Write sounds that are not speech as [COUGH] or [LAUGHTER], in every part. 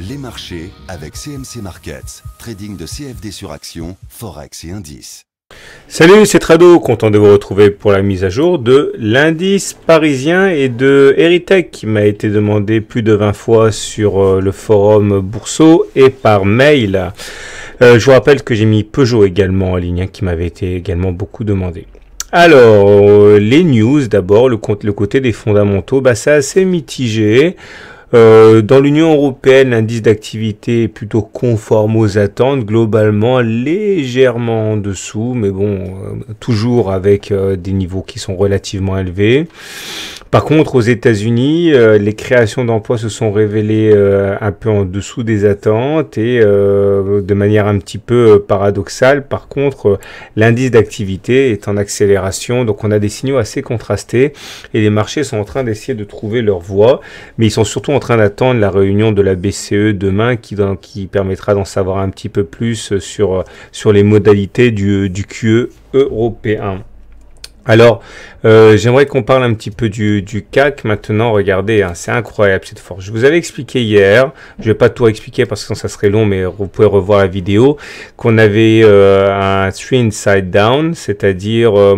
Les marchés avec CMC Markets, trading de CFD sur actions, forex et indices. Salut, c'est Trado, content de vous retrouver pour la mise à jour de l'indice parisien et de Heritech qui m'a été demandé plus de 20 fois sur euh, le forum Bourseau et par mail. Euh, je vous rappelle que j'ai mis Peugeot également en ligne hein, qui m'avait été également beaucoup demandé. Alors, euh, les news d'abord, le, côté des fondamentaux, bah, c'est assez mitigé. Euh, dans l'Union européenne, l'indice d'activité est plutôt conforme aux attentes, globalement légèrement en dessous, mais bon, euh, toujours avec euh, des niveaux qui sont relativement élevés. Par contre, aux États-Unis, les créations d'emplois se sont révélées un peu en dessous des attentes et de manière un petit peu paradoxale. Par contre, l'indice d'activité est en accélération, donc on a des signaux assez contrastés et les marchés sont en train d'essayer de trouver leur voie, mais ils sont surtout en train d'attendre la réunion de la BCE demain qui, qui permettra d'en savoir un petit peu plus sur, les modalités du, du QE européen. Alors, euh, j'aimerais qu'on parle un petit peu du, CAC maintenant. Regardez, hein, c'est incroyable cette force. Je vous avais expliqué hier, je vais pas tout expliquer parce que ça serait long, mais vous pouvez revoir la vidéo, qu'on avait euh, un three inside down, c'est-à-dire euh,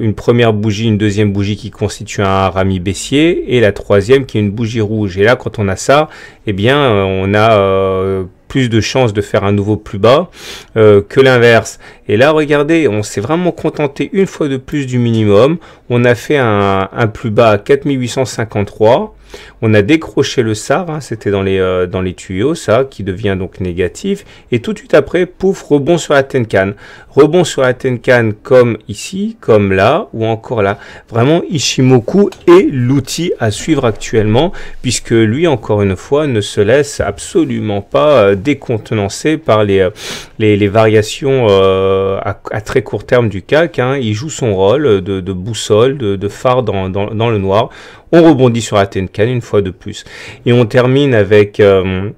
une première bougie, une deuxième bougie qui constitue un rami baissier et la troisième qui est une bougie rouge. Et là, quand on a ça, eh bien, on a plus de chances de faire un nouveau plus bas euh, que l'inverse. Et là, regardez, on s'est vraiment contenté une fois de plus du minimum. On a fait un, un plus bas à 4853. On a décroché le SAR, hein, c'était dans, les euh, dans les tuyaux, ça, qui devient donc négatif. Et tout de suite après, pouf, rebond sur la Tenkan. Rebond sur la Tenkan comme ici, comme là, ou encore là. Vraiment, Ishimoku est l'outil à suivre actuellement, puisque lui, encore une fois, ne se laisse absolument pas euh, décontenancer par les, euh, les, variations à, très court terme du CAC. Hein. Il joue son rôle de, boussole, de, phare dans, dans le noir. On rebondit sur Atenkan une fois de plus. Et on termine avec euh,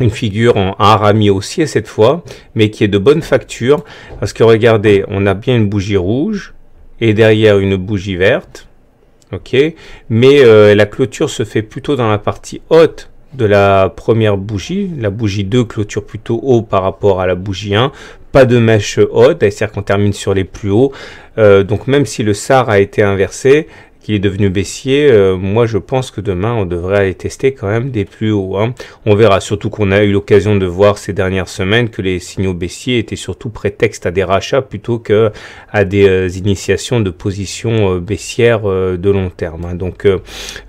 une figure en aramis aussi cette fois, mais qui est de bonne facture. Parce que regardez, on a bien une bougie rouge et derrière une bougie verte. Ok, mais euh, la clôture se fait plutôt dans la partie haute de la première bougie. La bougie 2 clôture plutôt haut par rapport à la bougie 1. Pas de mèche haute, c'est-à-dire qu'on termine sur les plus hauts. Euh, donc même si le SAR a été inversé, qu'il est devenu baissier, euh, moi je pense que demain on devrait aller tester quand même des plus hauts. Hein. On verra, surtout qu'on a eu l'occasion de voir ces dernières semaines que les signaux baissiers étaient surtout prétexte à des rachats plutôt que à des euh, initiations de positions baissière euh, baissières de long terme. Hein. Donc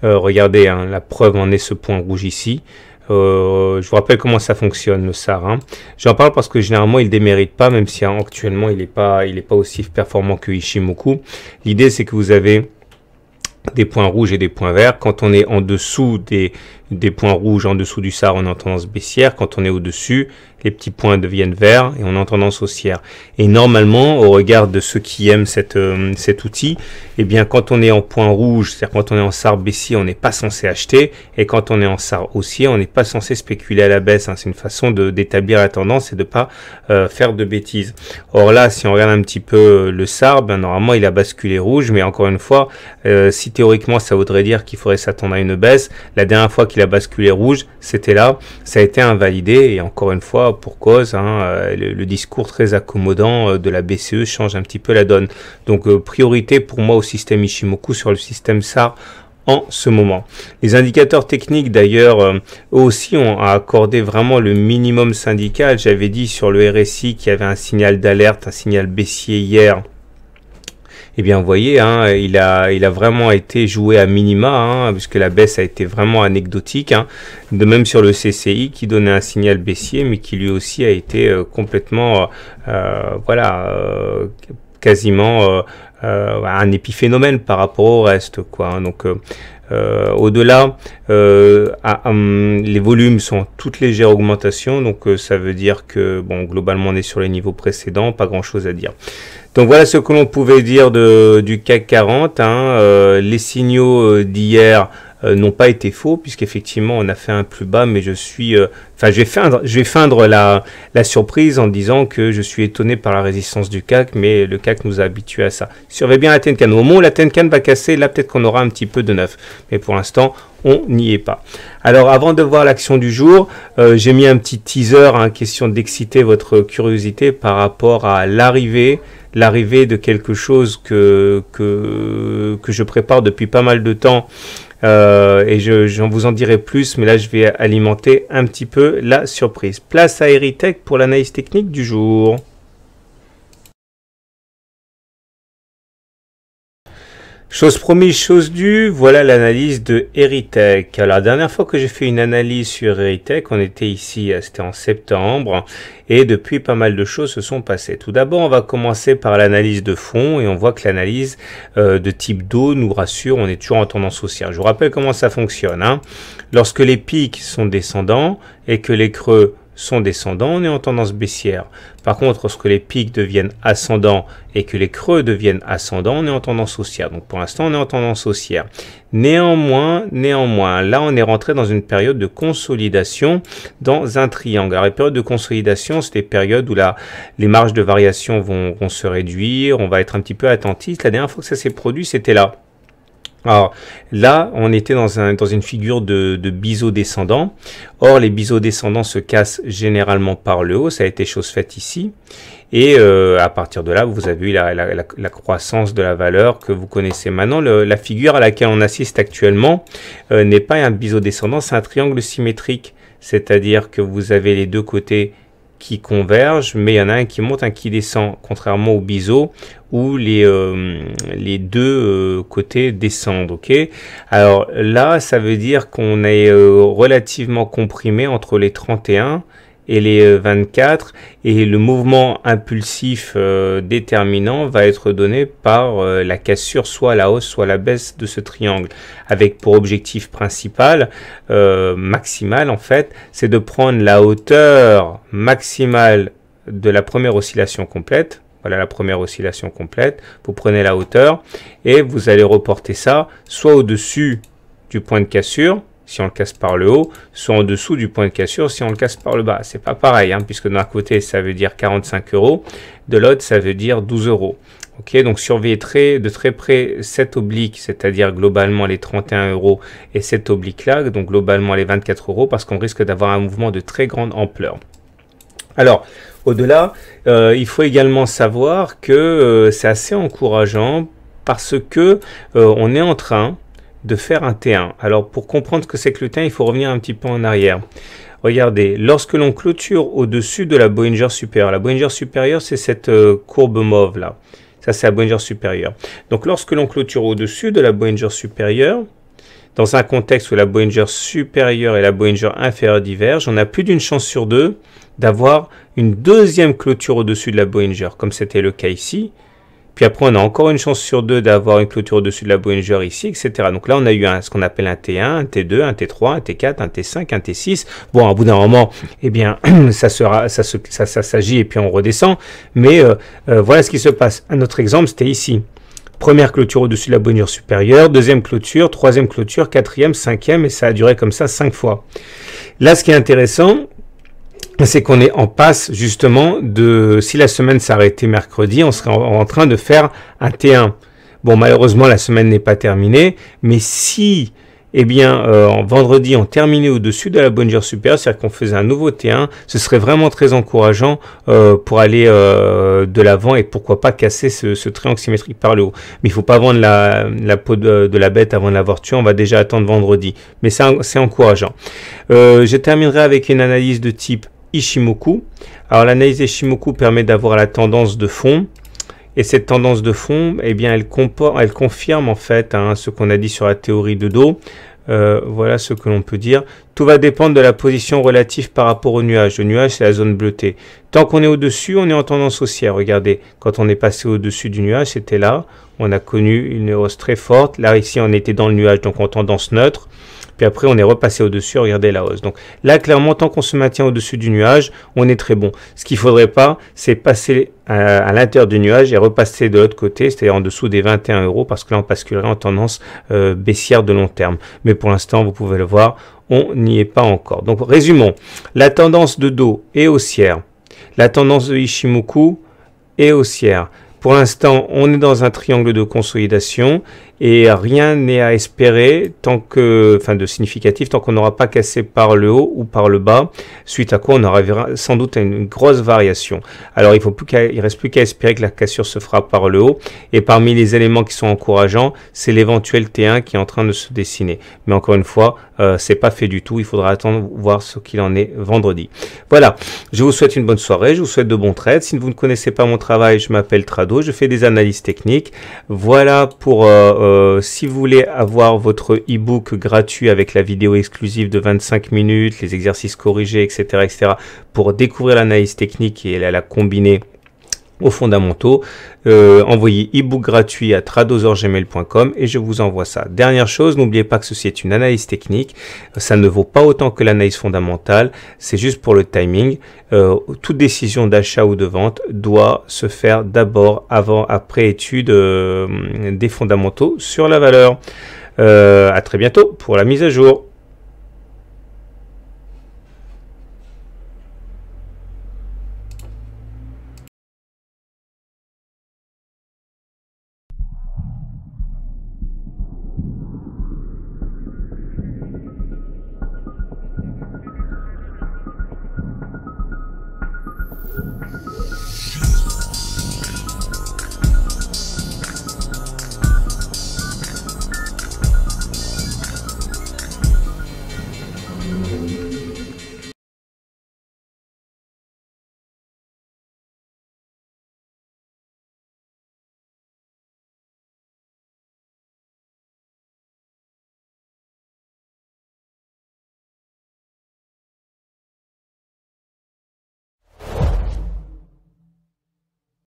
regardez, hein, la preuve en est ce point rouge ici. je vous rappelle comment ça fonctionne le SAR. J'en parle parce que généralement il démérite pas, même si actuellement il n'est pas, il pas aussi performant que Ishimoku. L'idée c'est que vous avez des points rouges et des points verts. Quand on est en dessous des, des points rouges, en dessous du SAR, on est en tendance baissière. Quand on est au-dessus, les petits points deviennent verts et on est en tendance haussière. Et normalement, au regard de ceux qui aiment cette, euh, cet outil, eh bien, quand on est en point rouge, c'est-à-dire quand on est en SAR baissier, on n'est pas censé acheter, et quand on est en SAR haussier, on n'est pas censé spéculer à la baisse. Hein. C'est une façon d'établir la tendance et de pas euh, faire de bêtises. Or là, si on regarde un petit peu euh, le SAR, ben, normalement, il a basculé rouge, mais encore une fois, si théoriquement, ça voudrait dire qu'il faudrait s'attendre à une baisse, la dernière fois qu'il a basculé rouge, c'était là, ça a été invalidé, et encore une fois, pour cause, hein, euh, le, discours très accommodant euh, de la BCE change un petit peu la donne. Donc euh, priorité pour moi au système Ishimoku sur le système SAR en ce moment. Les indicateurs techniques d'ailleurs eux aussi ont accordé vraiment le minimum syndical. J'avais dit sur le RSI qu'il y avait un signal d'alerte, un signal baissier hier eh bien vous voyez, hein, il, a, il a vraiment été joué à minima, hein, puisque la baisse a été vraiment anecdotique, hein. de même sur le CCI qui donnait un signal baissier, mais qui lui aussi a été euh, complètement, euh, euh, voilà, quasiment euh, un épiphénomène par rapport au reste. Quoi. Donc, euh, euh, au-delà, hum, les volumes sont en toute légère augmentation, donc ça veut dire que bon, globalement on est sur les niveaux précédents, pas grand-chose à dire. Donc voilà ce que l'on pouvait dire de, du CAC 40. Hein. les signaux d'hier euh, n'ont pas été faux, puisqu'effectivement, on a fait un plus bas, mais je suis. Euh, enfin, je vais feindre, je vais feindre la, la surprise en disant que je suis étonné par la résistance du CAC, mais le CAC nous a habitués à ça. Surveillez bien la Tenkan. Au moment où la Tenkan va casser, là, peut-être qu'on aura un petit peu de neuf. Mais pour l'instant, on n'y est pas. Alors avant de voir l'action du jour, euh, j'ai mis un petit teaser, hein, question d'exciter votre curiosité par rapport à l'arrivée, l'arrivée de quelque chose que, que, que je prépare depuis pas mal de temps euh, et je, je, vous en dirai plus, mais là je vais alimenter un petit peu la surprise. Place à Heritech pour l'analyse technique du jour. Chose promise, chose due, voilà l'analyse de Heritech. Alors, la dernière fois que j'ai fait une analyse sur Heritech, on était ici, euh, c'était en septembre, et depuis pas mal de choses se sont passées. Tout d'abord, on va commencer par l'analyse de fond, et on voit que l'analyse euh, de type d'eau nous rassure, on est toujours en tendance haussière. Je vous rappelle comment ça fonctionne. Hein. Lorsque les pics sont descendants et que les creux sont descendants, on est en tendance baissière. Par contre, lorsque les pics deviennent ascendants et que les creux deviennent ascendants, on est en tendance haussière. Donc pour l'instant, on est en tendance haussière. Néanmoins, néanmoins, là, on est rentré dans une période de consolidation dans un triangle. Alors les périodes de consolidation, c'est des périodes où là, les marges de variation vont se réduire, on va être un petit peu attentif. La dernière fois que ça s'est produit, c'était là alors là, on était dans, une figure de, de biseau descendant. Or, les biseaux descendants se cassent généralement par le haut. Ça a été chose faite ici. Et euh, à partir de là, vous avez eu la, croissance de la valeur que vous connaissez maintenant. la figure à laquelle on assiste actuellement euh, n'est pas un biseau descendant, c'est un triangle symétrique. C'est-à-dire que vous avez les deux côtés qui convergent, mais il y en a un qui monte, un qui descend, contrairement au biseau où les, euh, deux euh, côtés descendent. ok Alors là, ça veut dire qu'on est euh, relativement comprimé entre les 31 et les 24 euh, et le mouvement impulsif euh, déterminant va être donné par euh, la cassure soit la hausse soit la baisse de ce triangle avec pour objectif principal maximal en fait c'est de prendre la hauteur maximale de la première oscillation complète voilà la première oscillation complète vous prenez la hauteur et vous allez reporter ça soit au dessus du point de cassure si on le casse par le haut, soit en dessous du point de cassure si on le casse par le bas. C'est pas pareil, hein, puisque d'un côté ça veut dire 45 euros, de l'autre ça veut dire 12 euros. Ok, donc surveillez de très près cette oblique, c'est-à-dire globalement les 31 euros et cette oblique-là, donc globalement les 24 euros, parce qu'on risque d'avoir un mouvement de très grande ampleur. Alors, au-delà, euh, il faut également savoir que euh, c'est assez encourageant parce que euh, on est en train, de faire un T1. Alors pour comprendre ce que c'est que le T1, il faut revenir un petit peu en arrière. Regardez, lorsque l'on clôture au-dessus de la Bollinger supérieure, la Bollinger supérieure c'est cette euh, courbe mauve là, ça c'est la Bollinger supérieure. Donc lorsque l'on clôture au-dessus de la Bollinger supérieure, dans un contexte où la Bollinger supérieure et la Bollinger inférieure divergent, on a plus d'une chance sur deux d'avoir une deuxième clôture au-dessus de la Bollinger, comme c'était le cas ici. Puis après, on a encore une chance sur deux d'avoir une clôture au-dessus de la Bollinger ici, etc. Donc là, on a eu un, ce qu'on appelle un T1, un T2, un T3, un T4, un T5, un T6. Bon, à bout d'un moment, eh bien, [CLEARS THROAT] ça sera, ça s'agit ça, et puis on redescend. Mais euh, euh, voilà ce qui se passe. Un autre exemple, c'était ici. Première clôture au-dessus de la bonneure supérieure, deuxième clôture, troisième clôture, quatrième, cinquième, et ça a duré comme ça cinq fois. Là, ce qui est intéressant, c'est qu'on est en passe justement de, si la semaine s'arrêtait mercredi, on serait en, train de faire un T1. Bon, malheureusement, la semaine n'est pas terminée, mais si, eh bien, euh, vendredi, on terminait au-dessus de la bonne heure supérieure, c'est-à-dire qu'on faisait un nouveau T1, ce serait vraiment très encourageant euh, pour aller euh, de l'avant et pourquoi pas casser ce, triangle symétrique par le haut. Mais il faut pas vendre la, peau de, la bête avant de l'avoir on va déjà attendre vendredi. Mais c'est encourageant. je terminerai avec une analyse de type Ishimoku. Alors l'analyse d'Ishimoku permet d'avoir la tendance de fond. Et cette tendance de fond, eh bien, elle, elle confirme en fait hein, ce qu'on a dit sur la théorie de dos. Euh, voilà ce que l'on peut dire. Tout va dépendre de la position relative par rapport au nuage. Le nuage, c'est la zone bleutée. Tant qu'on est au-dessus, on est en tendance haussière. Regardez, quand on est passé au-dessus du nuage, c'était là. On a connu une hausse très forte. Là, ici, on était dans le nuage, donc en tendance neutre. Puis après, on est repassé au-dessus, regardez la hausse. Donc là, clairement, tant qu'on se maintient au-dessus du nuage, on est très bon. Ce qu'il ne faudrait pas, c'est passer à, l'intérieur du nuage et repasser de l'autre côté, c'est-à-dire en dessous des 21 euros, parce que là, on basculerait en tendance euh, baissière de long terme. Mais pour l'instant, vous pouvez le voir, on n'y est pas encore. Donc résumons, la tendance de dos est haussière. La tendance de Ishimoku est haussière. Pour l'instant, on est dans un triangle de consolidation et rien n'est à espérer tant que, enfin de significatif, tant qu'on n'aura pas cassé par le haut ou par le bas, suite à quoi on aura sans doute une, grosse variation. Alors il faut plus qu'il reste plus qu'à espérer que la cassure se fera par le haut, et parmi les éléments qui sont encourageants, c'est l'éventuel T1 qui est en train de se dessiner. Mais encore une fois, ce euh, c'est pas fait du tout, il faudra attendre voir ce qu'il en est vendredi. Voilà, je vous souhaite une bonne soirée, je vous souhaite de bons trades. Si vous ne connaissez pas mon travail, je m'appelle Trado, je fais des analyses techniques. Voilà pour... Euh, euh, euh, si vous voulez avoir votre e-book gratuit avec la vidéo exclusive de 25 minutes, les exercices corrigés, etc., etc., pour découvrir l'analyse technique et la, la combiner aux fondamentaux, euh, envoyez ebook gratuit à tradosor.gmail.com et je vous envoie ça. Dernière chose, n'oubliez pas que ceci est une analyse technique, ça ne vaut pas autant que l'analyse fondamentale, c'est juste pour le timing. Euh, toute décision d'achat ou de vente doit se faire d'abord, avant, après étude euh, des fondamentaux sur la valeur. à très bientôt pour la mise à jour.